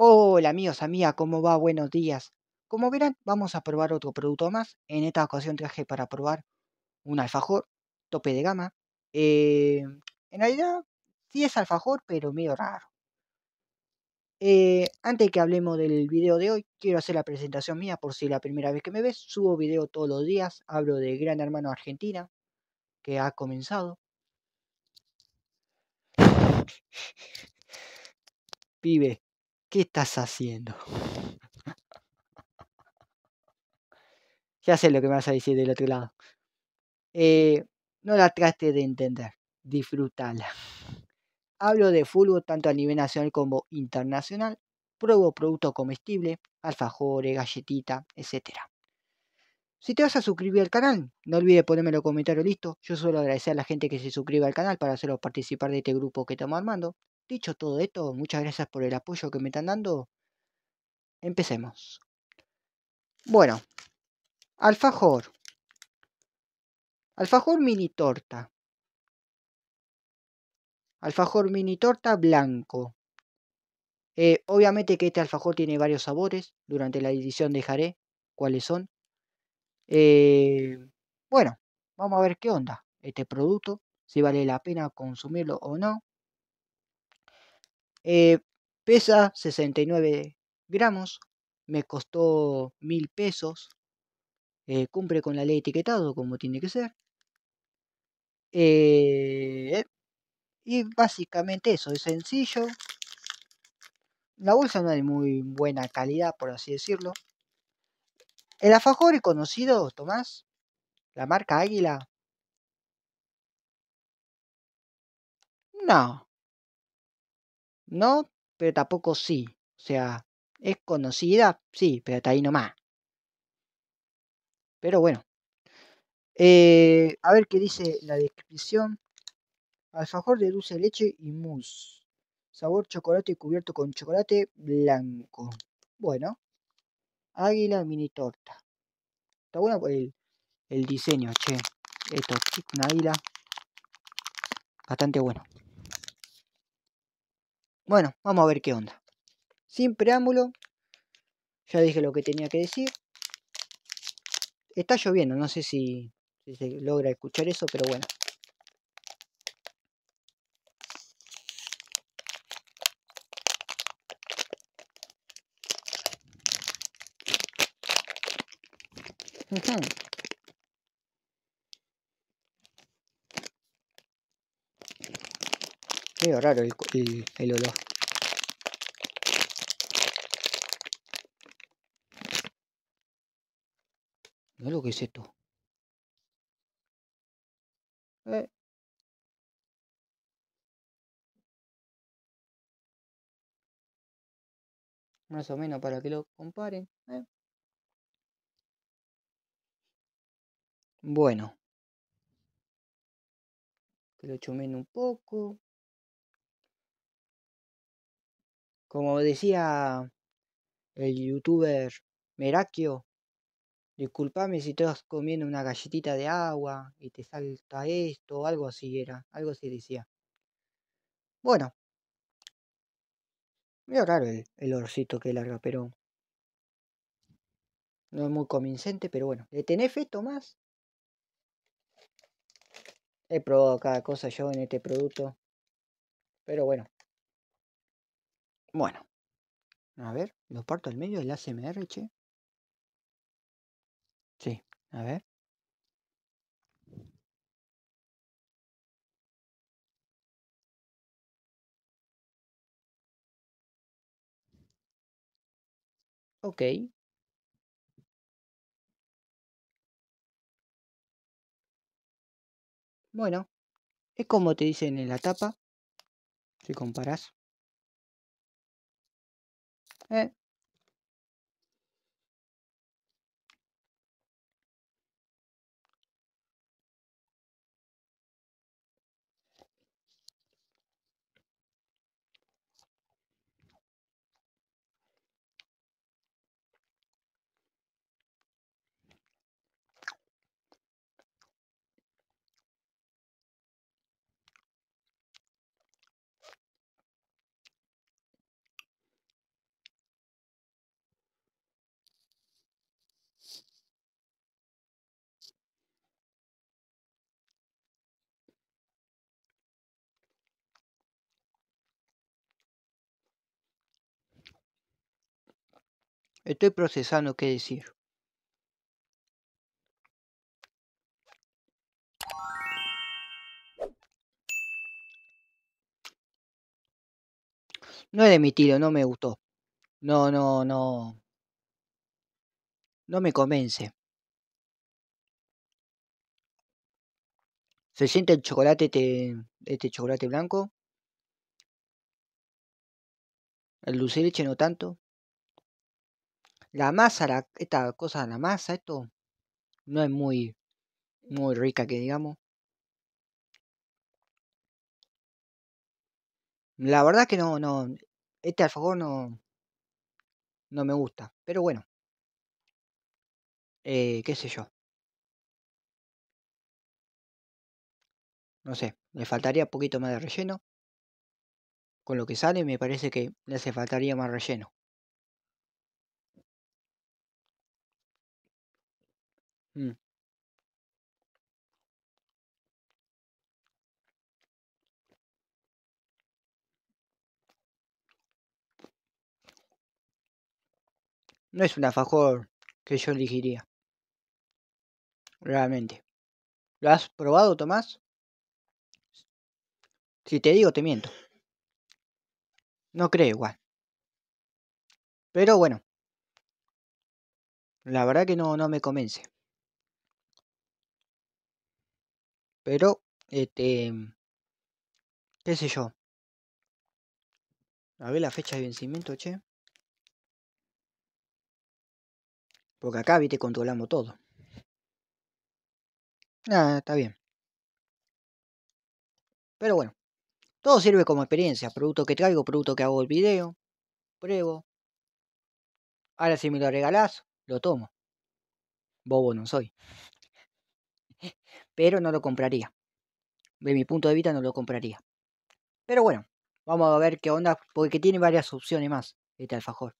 Hola amigos, amigas, ¿cómo va? Buenos días. Como verán, vamos a probar otro producto más. En esta ocasión traje para probar un alfajor, tope de gama. Eh, en realidad, sí es alfajor, pero medio raro. Eh, antes que hablemos del video de hoy, quiero hacer la presentación mía por si la primera vez que me ves. Subo video todos los días, hablo de Gran Hermano Argentina, que ha comenzado. Pibe, ¿Qué estás haciendo? ya sé lo que me vas a decir del otro lado. Eh, no la trates de entender, disfrútala. Hablo de fútbol tanto a nivel nacional como internacional. Pruebo productos comestibles, alfajores, galletitas, etc. Si te vas a suscribir al canal, no olvides ponerme los comentarios listos. Yo suelo agradecer a la gente que se suscribe al canal para hacerlos participar de este grupo que estamos armando. Dicho todo esto, muchas gracias por el apoyo que me están dando. Empecemos. Bueno, alfajor. Alfajor mini torta. Alfajor mini torta blanco. Eh, obviamente que este alfajor tiene varios sabores. Durante la edición dejaré cuáles son. Eh, bueno, vamos a ver qué onda este producto. Si vale la pena consumirlo o no. Eh, pesa 69 gramos, me costó mil pesos, eh, cumple con la ley etiquetado como tiene que ser. Eh, y básicamente eso, es sencillo. La bolsa no es de muy buena calidad, por así decirlo. El afajor es conocido, Tomás, la marca Águila. No, no, pero tampoco sí. O sea, es conocida, sí, pero está ahí nomás. Pero bueno. Eh, a ver qué dice la descripción. Alfajor de dulce leche y mousse. Sabor chocolate cubierto con chocolate blanco. Bueno. Águila mini torta. Está bueno el, el diseño, che. Esto, una águila. Bastante bueno. Bueno, vamos a ver qué onda. Sin preámbulo, ya dije lo que tenía que decir. Está lloviendo, no sé si, se logra escuchar eso, pero bueno. Es raro el, olor. no lo que es esto. Eh. Más o menos para que lo comparen. Eh. Bueno. Que lo chumen un poco. Como decía el youtuber Merakio, disculpame si vas comiendo una galletita de agua y te salta esto, o algo así era, algo así decía. Bueno, mira raro el, orcito que larga, pero no es muy convincente, pero bueno, ¿le tenés fe, Tomás? He probado cada cosa yo en este producto, pero bueno. Bueno. A ver, lo parto al medio, del ACMR, che. Sí, a ver. Ok. Bueno, es como te dicen en la tapa, si comparas. Evet. Estoy procesando qué decir. No es de mi tiro, no me gustó. No, no, no. No me convence. Se siente el chocolate, este, este chocolate blanco. El dulce leche no tanto. La masa, esta cosa, la masa, esto no es muy, muy rica que digamos. La verdad que no, no, este alfajor no, no me gusta, pero bueno, eh, qué sé yo. No sé, me faltaría un poquito más de relleno. Con lo que sale me parece que le hace faltaría más relleno. Mm. No es una favor que yo elegiría. Realmente. ¿Lo has probado, Tomás? Si te digo, te miento. No creo igual. Pero bueno. La verdad que no, no me convence. Pero, este, qué sé yo. A ver la fecha de vencimiento, che. Porque acá, viste, controlamos todo. Nada, ah, está bien. Pero bueno, todo sirve como experiencia. Producto que traigo, producto que hago el video. Pruebo. Ahora si me lo regalás, lo tomo. Bobo no soy pero no lo compraría. De mi punto de vista no lo compraría. Pero bueno, vamos a ver qué onda, porque tiene varias opciones más este alfajor.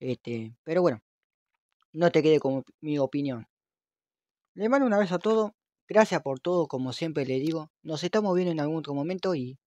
Este, pero bueno, no te quede con mi opinión. Le mando una vez a todo. gracias por todo, como siempre le digo. Nos estamos viendo en algún otro momento y...